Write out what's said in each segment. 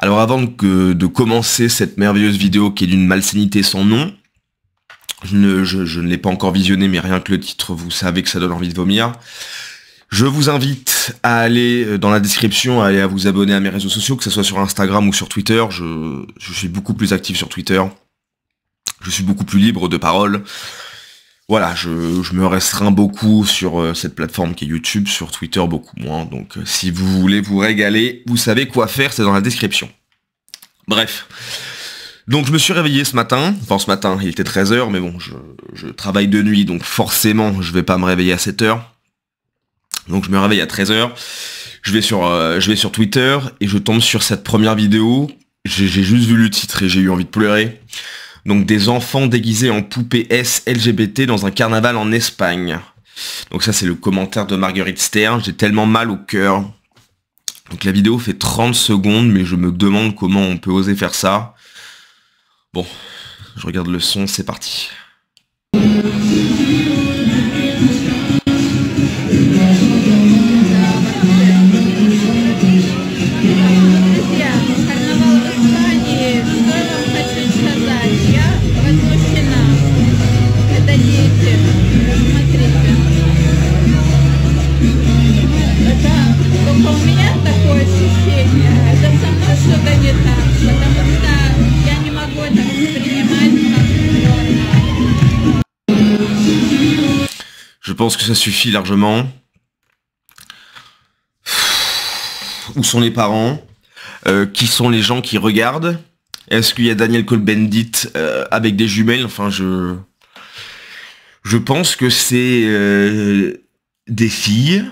Alors avant de commencer cette merveilleuse vidéo qui est d'une malsénité sans nom, je ne, l'ai pas encore visionnée mais rien que le titre, vous savez que ça donne envie de vomir. Je vous invite à aller euh, dans la description, à aller à vous abonner à mes réseaux sociaux, que ce soit sur Instagram ou sur Twitter. Je, je suis beaucoup plus actif sur Twitter. Je suis beaucoup plus libre de parole voilà, je, me restreins beaucoup sur euh, cette plateforme qui est YouTube, sur Twitter beaucoup moins. Donc euh, si vous voulez vous régaler, vous savez quoi faire, c'est dans la description. Bref. Donc je me suis réveillé ce matin, enfin ce matin, il était 13h, mais bon, je, travaille de nuit, donc forcément je vais pas me réveiller à 7h. Donc je me réveille à 13h, je vais sur, euh, je vais sur Twitter et je tombe sur cette première vidéo. J'ai juste vu le titre et j'ai eu envie de pleurer. Donc des enfants déguisés en poupées S LGBT dans un carnaval en Espagne. Donc ça c'est le commentaire de Marguerite Stern, j'ai tellement mal au cœur. Donc la vidéo fait 30 secondes, mais je me demande comment on peut oser faire ça. Bon, je regarde le son, c'est parti. que ça suffit largement. Où sont les parents euh, Qui sont les gens qui regardent Est-ce qu'il y a Daniel Colbendit euh, avec des jumelles Enfin, je... Je pense que c'est euh, des filles.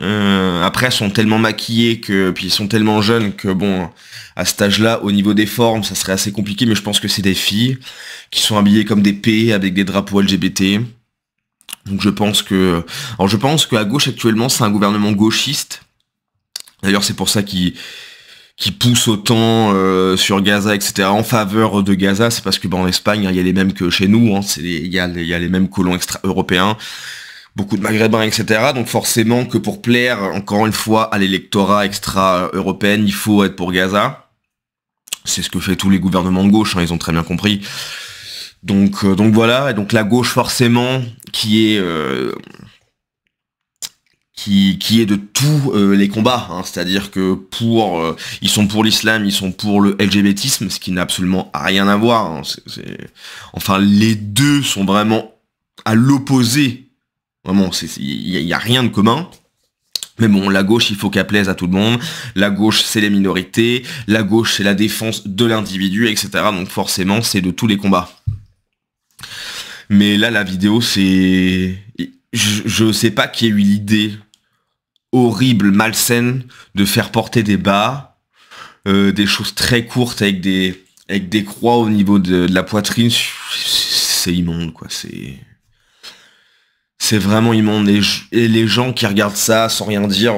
après, sont tellement maquillées que... Puis elles sont tellement jeunes que, bon, à cet âge-là, au niveau des formes, ça serait assez compliqué. Mais je pense que c'est des filles qui sont habillées comme des P avec des drapeaux LGBT. Donc je pense que, alors je pense qu'à gauche actuellement c'est un gouvernement gauchiste. D'ailleurs c'est pour ça qu'il qui pousse autant euh, sur Gaza, etc. En faveur de Gaza, c'est parce que bah, en Espagne, hein, il y a les mêmes que chez nous, hein. il y, a, les mêmes colons extra européens, beaucoup de Maghrébins, etc. Donc forcément que pour plaire, encore une fois, à l'électorat extra européen il faut être pour Gaza. C'est ce que fait tous les gouvernements de gauche, hein. ils ont très bien compris. Euh, donc, voilà, et donc la gauche forcément, qui est, euh, qui, est de tous euh, les combats, hein. c'est-à-dire que pour, ils sont pour l'islam, ils sont pour le LGBTisme, ce qui n'a absolument rien à voir. Hein. Enfin, les deux sont vraiment à l'opposé. Vraiment, il n'y a, rien de commun. Mais bon, la gauche, il faut qu'elle plaise à tout le monde. La gauche, c'est les minorités. La gauche, c'est la défense de l'individu, etc. Donc forcément, c'est de tous les combats. Mais là, la vidéo, c'est... Je sais pas qui a eu l'idée horrible, malsaine, de faire porter des bas, euh, des choses très courtes avec des, avec des croix au niveau de, la poitrine. C'est immonde, quoi. C'est... C'est vraiment immonde. et, les gens qui regardent ça sans rien dire,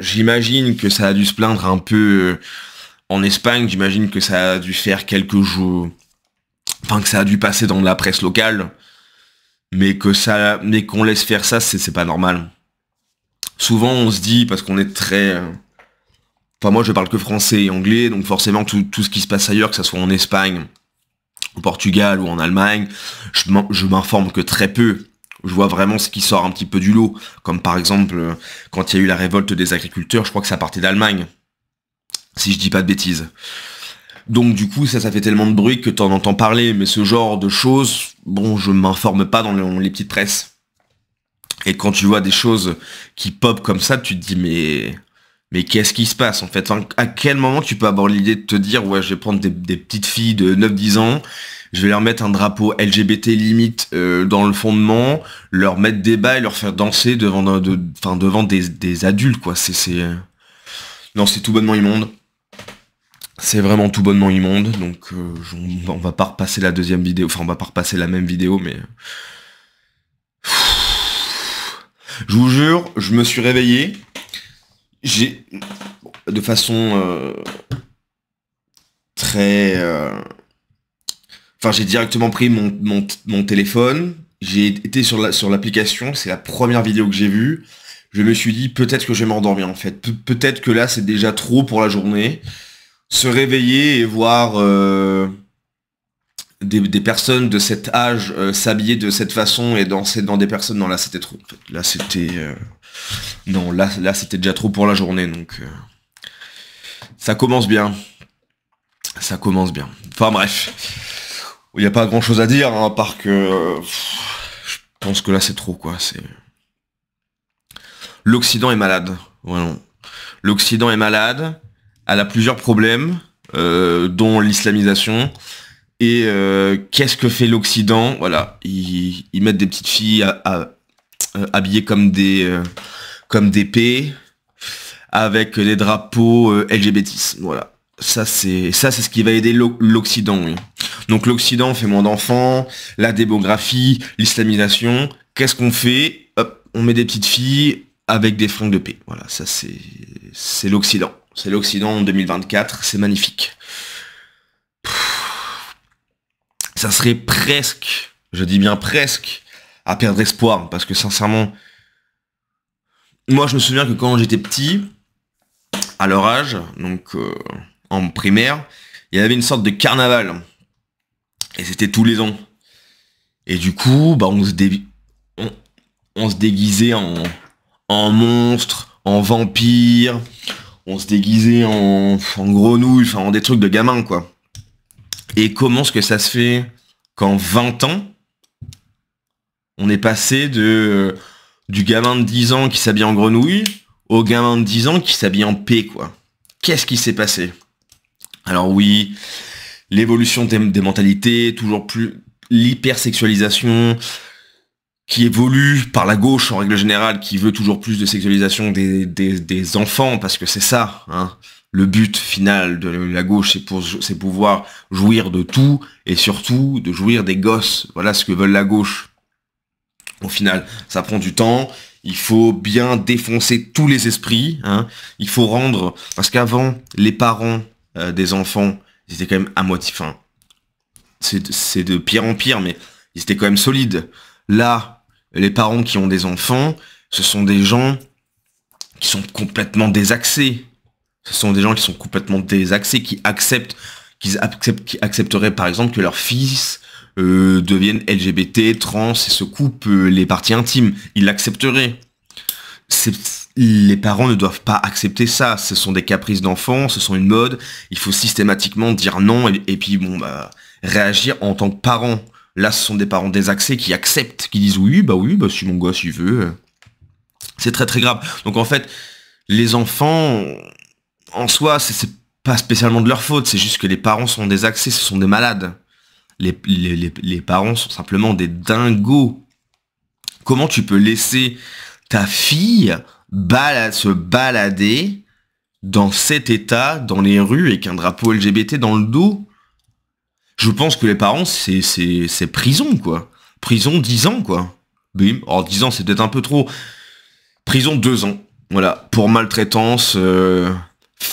j'imagine que ça a dû se plaindre un peu euh, en Espagne. J'imagine que ça a dû faire quelques jours enfin que ça a dû passer dans la presse locale, mais que ça, mais qu'on laisse faire ça, c'est pas normal. Souvent, on se dit parce qu'on est très, euh, enfin moi je parle que français et anglais, donc forcément tout, ce qui se passe ailleurs, que ce soit en Espagne, au Portugal ou en Allemagne, je m'informe que très peu. Je vois vraiment ce qui sort un petit peu du lot. Comme par exemple, euh, quand il y a eu la révolte des agriculteurs, je crois que ça partait d'Allemagne. Si je dis pas de bêtises. Donc du coup, ça, ça fait tellement de bruit que t'en entends parler, mais ce genre de choses, bon, je m'informe pas dans les, petites presses. Et quand tu vois des choses qui pop comme ça, tu te dis mais mais qu'est-ce qui se passe en fait À quel moment tu peux avoir l'idée de te dire ouais je vais prendre des, petites filles de 9-10 ans, je vais leur mettre un drapeau LGBT limite euh, dans le fondement, leur mettre des bas et leur faire danser devant devant des, des, adultes quoi. C'est euh, non c'est tout bonnement immonde. C'est vraiment tout bonnement immonde, donc euh, on va pas repasser la deuxième vidéo, enfin on va pas repasser la même vidéo, mais... Je vous jure, je me suis réveillé, j'ai... De façon... Euh, très... Euh, enfin j'ai directement pris mon, téléphone, j'ai été sur l'application, la, sur c'est la première vidéo que j'ai vue, je me suis dit peut-être que je vais m'endormir en fait, peut-être que là c'est déjà trop pour la journée, se réveiller et voir euh, des, personnes de cet âge euh, s'habiller de cette façon et danser dans des personnes. Non, là c'était trop. Là c'était. Euh, non, là, là c'était déjà trop pour la journée. Donc. ça commence bien. Ça commence bien. Enfin bref. Il n'y a pas grand chose à dire, hein, à part que. je pense que là c'est trop quoi. C'est. L'Occident est malade. Voilà. L'Occident est malade elle a plusieurs problèmes, euh, dont l'islamisation. Et euh, qu'est-ce que fait l'Occident Voilà, ils, mettent des petites filles à, habiller euh, habillées comme des comme des P, avec des drapeaux LGBTis. Voilà, ça c'est ça c'est ce qui va aider l'Occident. Donc l'Occident fait moins d'enfants, la démographie, l'islamisation. Qu'est-ce qu'on fait On met des petites filles avec des fringues de paix. Voilà, ça c'est l'Occident. C'est l'Occident en 2024, c'est magnifique. Ça serait presque, je dis bien presque, à perdre espoir, parce que sincèrement, moi je me souviens que quand j'étais petit, à leur âge, donc euh, en primaire, il y avait une sorte de carnaval. Et c'était tous les ans. Et du coup, bah, on, se se déguisait en, en monstre, en vampire, on se déguisait en, grenouille, enfin en des trucs de gamin quoi. Et comment est-ce que ça se fait qu'en 20 ans, on est passé de euh, du gamin de 10 ans qui s'habille en grenouille au gamin de 10 ans qui s'habille en paix quoi. Qu'est-ce qui s'est passé Alors oui, l'évolution des, mentalités, toujours plus l'hypersexualisation, qui évolue par la gauche en règle générale, qui veut toujours plus de sexualisation des, enfants, parce que c'est ça, hein. le but final de la gauche, c'est pour c'est pouvoir jouir de tout et surtout de jouir des gosses. Voilà ce que veulent la gauche. Au final, ça prend du temps. Il faut bien défoncer tous les esprits. Hein. Il faut rendre parce qu'avant les parents euh, des enfants ils étaient quand même à moitié. Enfin, c'est de pire en pire, mais ils étaient quand même solides. Là, les parents qui ont des enfants, ce sont des gens qui sont complètement désaxés. Ce sont des gens qui sont complètement désaxés, qui acceptent, qui, accepteraient par exemple que leur fils euh, devienne LGBT, trans et se coupe euh, les parties intimes. Ils l'accepteraient. Les parents ne doivent pas accepter ça. Ce sont des caprices d'enfants, ce sont une mode. Il faut systématiquement dire non et, puis bon bah réagir en tant que parent. Là, ce sont des parents désaxés qui acceptent, qui disent oui, bah oui, bah si mon gosse il veut. Euh. C'est très très grave. Donc en fait, les enfants, en soi, c'est pas spécialement de leur faute, c'est juste que les parents sont désaxés, ce sont des malades. Les, parents sont simplement des dingos. Comment tu peux laisser ta fille se balader dans cet état, dans les rues, avec un drapeau LGBT dans le dos je pense que les parents, c'est prison, quoi. Prison 10 ans, quoi. Bim. en 10 ans, c'est peut-être un peu trop. Prison 2 ans. Voilà. Pour maltraitance, euh,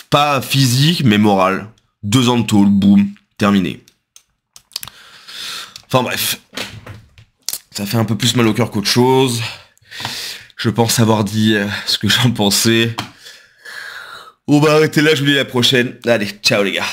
pas physique, mais morale. 2 ans de tôle, boum. Terminé. Enfin bref. Ça fait un peu plus mal au cœur qu'autre chose. Je pense avoir dit euh, ce que j'en pensais. On va bah, arrêter là, je vous dis à la prochaine. Allez, ciao les gars.